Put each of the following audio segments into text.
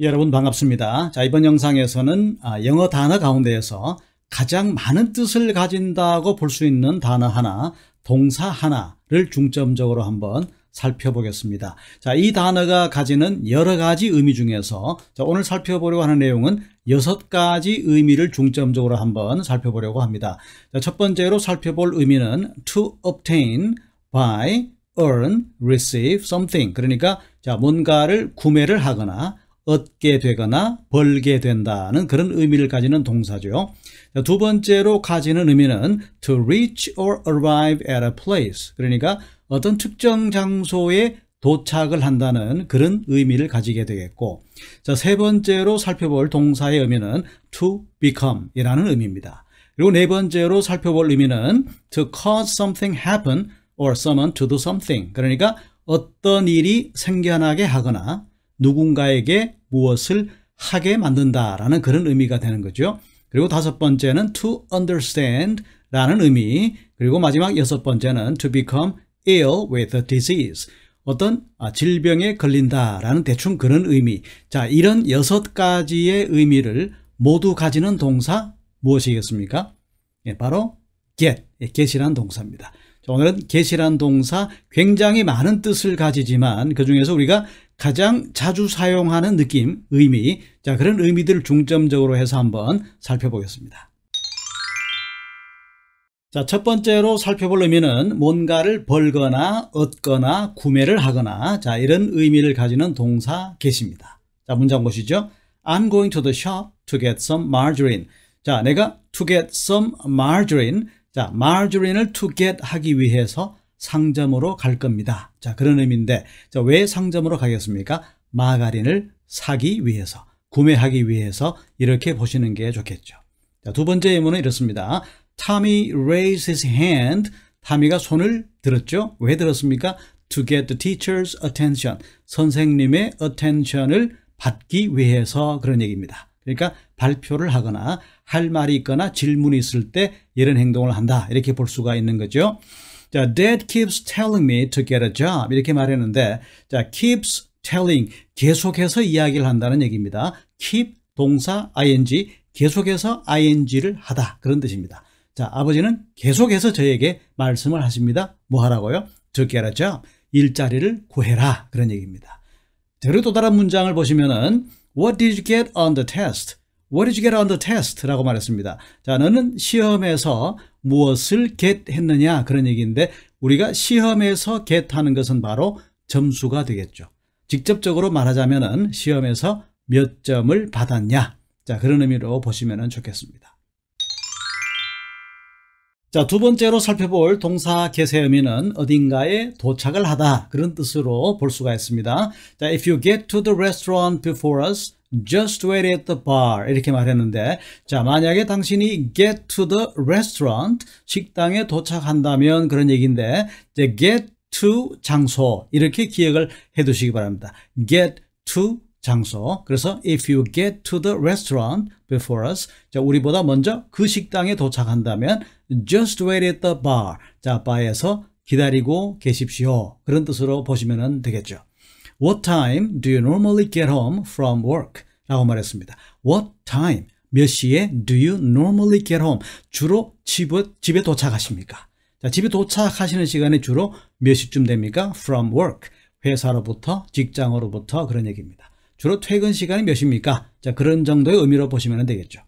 여러분 반갑습니다. 자 이번 영상에서는 아, 영어 단어 가운데에서 가장 많은 뜻을 가진다고 볼 수 있는 단어 하나, 동사 하나를 중점적으로 한번 살펴보겠습니다. 자, 이 단어가 가지는 여러 가지 의미 중에서 자, 오늘 살펴보려고 하는 내용은 여섯 가지 의미를 중점적으로 한번 살펴보려고 합니다. 자, 첫 번째로 살펴볼 의미는 to obtain, b y earn, receive something. 그러니까 자, 뭔가를 구매를 하거나 얻게 되거나 벌게 된다는 그런 의미를 가지는 동사죠. 두 번째로 가지는 의미는 to reach or arrive at a place. 그러니까 어떤 특정 장소에 도착을 한다는 그런 의미를 가지게 되겠고 자, 세 번째로 살펴볼 동사의 의미는 to become 이라는 의미입니다. 그리고 네 번째로 살펴볼 의미는 to cause something happen or someone to do something. 그러니까 어떤 일이 생겨나게 하거나 누군가에게 무엇을 하게 만든다라는 그런 의미가 되는 거죠. 그리고 다섯 번째는 to understand 라는 의미 그리고 마지막 여섯 번째는 to become ill with a disease 어떤 아, 질병에 걸린다 라는 대충 그런 의미 자 이런 여섯 가지의 의미를 모두 가지는 동사 무엇이겠습니까? 예, 바로 get, 예, get이란 동사입니다 자, 오늘은 get이란 동사 굉장히 많은 뜻을 가지지만 그 중에서 우리가 가장 자주 사용하는 느낌, 의미 자 그런 의미들을 중점적으로 해서 한번 살펴보겠습니다. 자, 첫 번째로 살펴볼 의미는 뭔가를 벌거나 얻거나 구매를 하거나 자, 이런 의미를 가지는 동사 계십니다 자, 문장 보시죠. I'm going to the shop to get some margarine. 자, 내가 to get some margarine. 자, margarine을 to get 하기 위해서 상점으로 갈 겁니다. 자, 그런 의미인데, 자, 왜 상점으로 가겠습니까? 마가린을 사기 위해서, 구매하기 위해서 이렇게 보시는 게 좋겠죠. 자, 두 번째 예문은 이렇습니다. Tommy raised his hand. 타미가 손을 들었죠. 왜 들었습니까? To get the teacher's attention. 선생님의 attention을 받기 위해서 그런 얘기입니다. 그러니까 발표를 하거나 할 말이 있거나 질문이 있을 때 이런 행동을 한다. 이렇게 볼 수가 있는 거죠. 자, dad keeps telling me to get a job 이렇게 말했는데 자, keeps telling 계속해서 이야기를 한다는 얘기입니다. keep 동사 ing 계속해서 ing를 하다 그런 뜻입니다. 자, 아버지는 계속해서 저에게 말씀을 하십니다. 뭐 하라고요? to get a job 일자리를 구해라 그런 얘기입니다. 자, 그리고 또 다른 문장을 보시면은 What did you get on the test? What did you get on the test? 라고 말했습니다. 자, 너는 시험에서 무엇을 get 했느냐 그런 얘기인데 우리가 시험에서 get 하는 것은 바로 점수가 되겠죠. 직접적으로 말하자면 은 시험에서 몇 점을 받았냐 자 그런 의미로 보시면 좋겠습니다. 자, 두 번째로 살펴볼 동사 개세 의미는 어딘가에 도착을 하다 그런 뜻으로 볼 수가 있습니다. 자, if you get to the restaurant before us, just wait at the bar 이렇게 말했는데 자 만약에 당신이 get to the restaurant 식당에 도착한다면 그런 얘기인데 이제 get to 장소 이렇게 기억을 해 두시기 바랍니다. get to 장소 그래서 if you get to the restaurant before us 자 우리보다 먼저 그 식당에 도착한다면 just wait at the bar 자 바에서 기다리고 계십시오 그런 뜻으로 보시면 되겠죠. What time do you normally get home from work? 라고 말했습니다. What time? 몇 시에 do you normally get home? 주로 집에, 집에 도착하십니까? 자, 집에 도착하시는 시간이 주로 몇 시쯤 됩니까? From work. 회사로부터, 직장으로부터 그런 얘기입니다. 주로 퇴근 시간이 몇입니까? 시 자, 그런 정도의 의미로 보시면 되겠죠.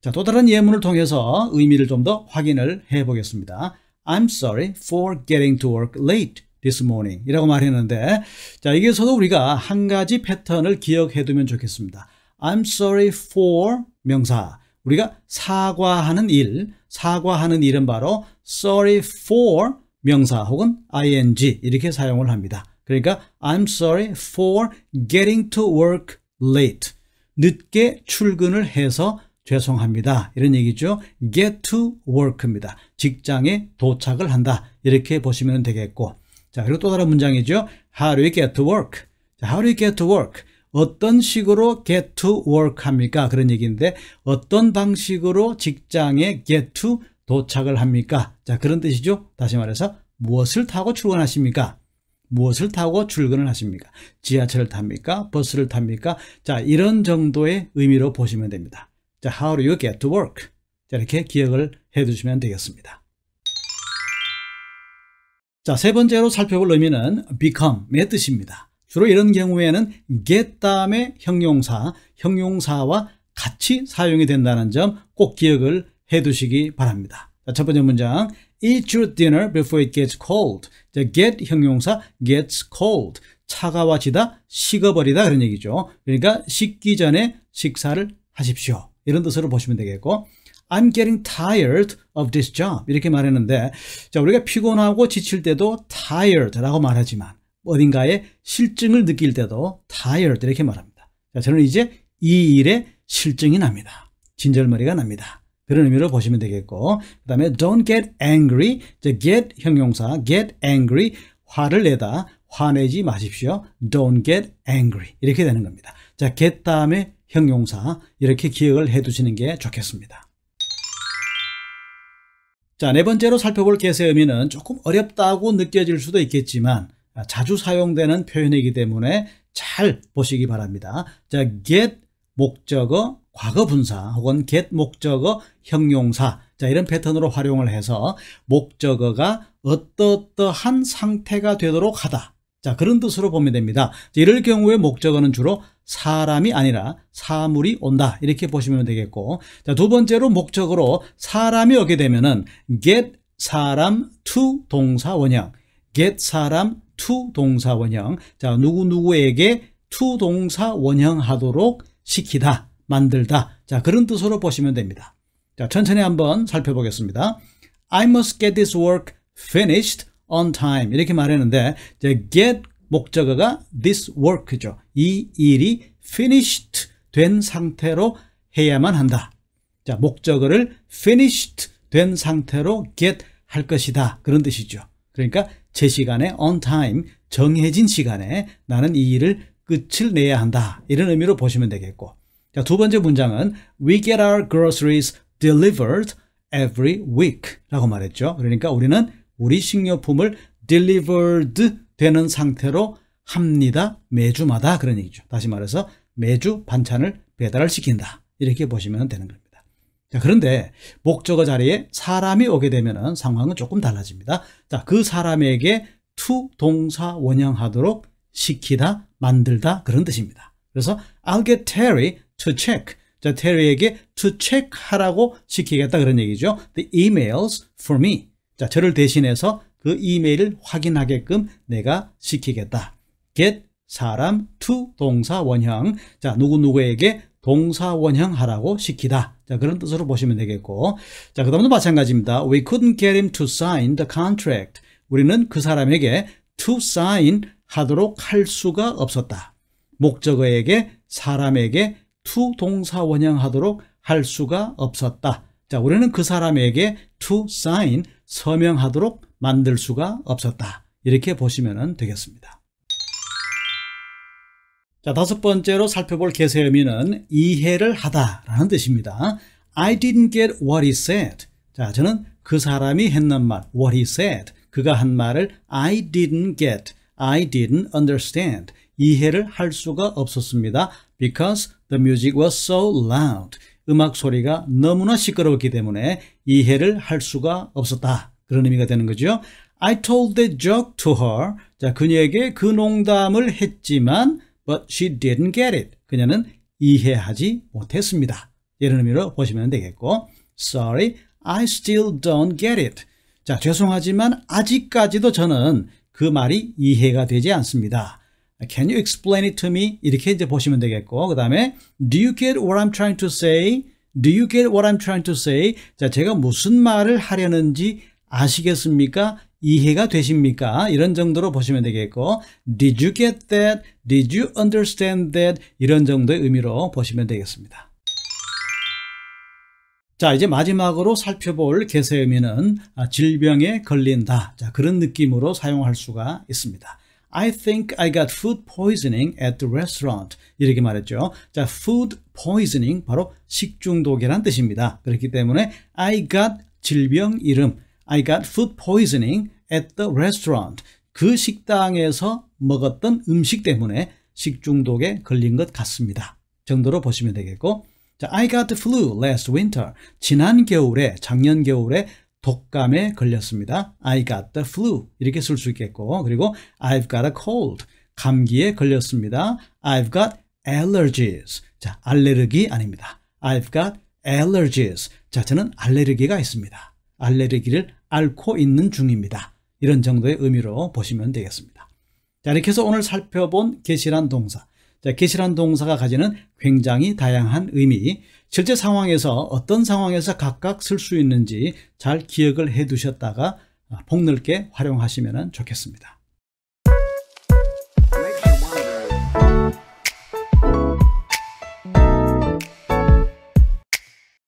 자, 또 다른 예문을 통해서 의미를 좀 더 확인을 해 보겠습니다. I'm sorry for getting to work late. this morning 이라고 말했는데 자 여기서도 우리가 한 가지 패턴을 기억해 두면 좋겠습니다. I'm sorry for 명사 우리가 사과하는 일 사과하는 일은 바로 sorry for 명사 혹은 ing 이렇게 사용을 합니다. 그러니까 I'm sorry for getting to work late 늦게 출근을 해서 죄송합니다. 이런 얘기죠. get to work입니다. 직장에 도착을 한다. 이렇게 보시면 되겠고 자, 그리고 또 다른 문장이죠. How do you get to work? 자, how do you get to work? 어떤 식으로 get to work 합니까? 그런 얘기인데 어떤 방식으로 직장에 get to 도착을 합니까? 자, 그런 뜻이죠. 다시 말해서 무엇을 타고 출근하십니까? 무엇을 타고 출근을 하십니까? 지하철을 탑니까? 버스를 탑니까? 자, 이런 정도의 의미로 보시면 됩니다. 자, how do you get to work? 자, 이렇게 기억을 해 두시면 되겠습니다. 자, 세 번째로 살펴볼 의미는 become의 뜻입니다. 주로 이런 경우에는 get 다음에 형용사, 형용사와 같이 사용이 된다는 점 꼭 기억을 해 두시기 바랍니다. 자, 첫 번째 문장 Eat your dinner before it gets cold. 자, get 형용사 gets cold. 차가워지다, 식어버리다 그런 얘기죠. 그러니까 식기 전에 식사를 하십시오. 이런 뜻으로 보시면 되겠고 I'm getting tired of this job. 이렇게 말했는데, 자, 우리가 피곤하고 지칠 때도 tired라고 말하지만, 어딘가에 실증을 느낄 때도 tired 이렇게 말합니다. 자, 저는 이제 이 일에 실증이 납니다. 진절머리가 납니다. 그런 의미로 보시면 되겠고, 그 다음에 don't get angry. get 형용사, get angry. 화를 내다, 화내지 마십시오. Don't get angry. 이렇게 되는 겁니다. 자, get 다음에 형용사 이렇게 기억을 해 두시는 게 좋겠습니다. 자, 네 번째로 살펴볼 개수의 의미는 조금 어렵다고 느껴질 수도 있겠지만 아, 자주 사용되는 표현이기 때문에 잘 보시기 바랍니다. 자, get 목적어 과거 분사 혹은 get 목적어 형용사 자, 이런 패턴으로 활용을 해서 목적어가 어떠어떠한 상태가 되도록 하다. 자 그런 뜻으로 보면 됩니다. 이럴 경우에 목적어는 주로 사람이 아니라 사물이 온다 이렇게 보시면 되겠고 자, 두 번째로 목적으로 사람이 오게 되면은 get 사람 to 동사 원형 get 사람 to 동사 원형 자 누구누구에게 to 동사 원형 하도록 시키다 만들다 자 그런 뜻으로 보시면 됩니다. 자 천천히 한번 살펴보겠습니다. I must get this work finished on time 이렇게 말했는데 이제 get 목적어가 this work죠. 이 일이 finished 된 상태로 해야만 한다. 자, 목적어를 finished 된 상태로 get 할 것이다. 그런 뜻이죠. 그러니까 제 시간에 on time 정해진 시간에 나는 이 일을 끝을 내야 한다. 이런 의미로 보시면 되겠고. 자, 두 번째 문장은 we get our groceries delivered every week 라고 말했죠. 그러니까 우리는 우리 식료품을 delivered 되는 상태로 합니다. 매주마다 그런 얘기죠. 다시 말해서 매주 반찬을 배달을 시킨다. 이렇게 보시면 되는 겁니다. 자, 그런데 목적어 자리에 사람이 오게 되면 상황은 조금 달라집니다. 자, 그 사람에게 to 동사 원형하도록 시키다, 만들다 그런 뜻입니다. 그래서 I'll get Terry to check. 자, 테리에게 to check 하라고 시키겠다 그런 얘기죠. The emails for me. 자, 저를 대신해서 그 이메일을 확인하게끔 내가 시키겠다. get 사람 to 동사 원형. 자, 누구누구에게 동사 원형 하라고 시키다. 자, 그런 뜻으로 보시면 되겠고. 자, 그다음도 마찬가지입니다. We couldn't get him to sign the contract. 우리는 그 사람에게 to sign 하도록 할 수가 없었다. 목적어에게 사람에게 to 동사 원형 하도록 할 수가 없었다. 자, 우리는 그 사람에게 to sign 서명하도록 만들 수가 없었다. 이렇게 보시면 되겠습니다. 자, 다섯 번째로 살펴볼 개세 의미는 이해를 하다라는 뜻입니다. I didn't get what he said. 자, 저는 그 사람이 했는 말, what he said. 그가 한 말을 I didn't get, I didn't understand. 이해를 할 수가 없었습니다. Because the music was so loud. 음악 소리가 너무나 시끄러웠기 때문에 이해를 할 수가 없었다. 그런 의미가 되는 거죠. I told the joke to her. 자, 그녀에게 그 농담을 했지만 but she didn't get it. 그녀는 이해하지 못했습니다. 이런 의미로 보시면 되겠고 Sorry, I still don't get it. 자, 죄송하지만 아직까지도 저는 그 말이 이해가 되지 않습니다. Can you explain it to me? 이렇게 이제 보시면 되겠고 그 다음에 Do you get what I'm trying to say? Do you get what I'm trying to say? 자, 제가 무슨 말을 하려는지 아시겠습니까? 이해가 되십니까? 이런 정도로 보시면 되겠고 Did you get that? Did you understand that? 이런 정도의 의미로 보시면 되겠습니다. 자 이제 마지막으로 살펴볼 개세 의미는 아, 질병에 걸린다 자, 그런 느낌으로 사용할 수가 있습니다. I think I got food poisoning at the restaurant. 이렇게 말했죠. 자, food poisoning 바로 식중독이란 뜻입니다. 그렇기 때문에 I got 질병 이름 I got food poisoning at the restaurant. 그 식당에서 먹었던 음식 때문에 식중독에 걸린 것 같습니다. 정도로 보시면 되겠고 자, I got the flu last winter. 지난 겨울에, 작년 겨울에 독감에 걸렸습니다. I got the flu 이렇게 쓸 수 있겠고 그리고 I've got a cold 감기에 걸렸습니다. I've got allergies 자 알레르기 아닙니다. I've got allergies 자 저는 알레르기가 있습니다. 알레르기를 앓고 있는 중입니다. 이런 정도의 의미로 보시면 되겠습니다. 자 이렇게 해서 오늘 살펴본 계시란 동사 자, 계시란 동사가 가지는 굉장히 다양한 의미, 실제 상황에서 어떤 상황에서 각각 쓸 수 있는지 잘 기억을 해 두셨다가 아, 폭넓게 활용하시면 좋겠습니다.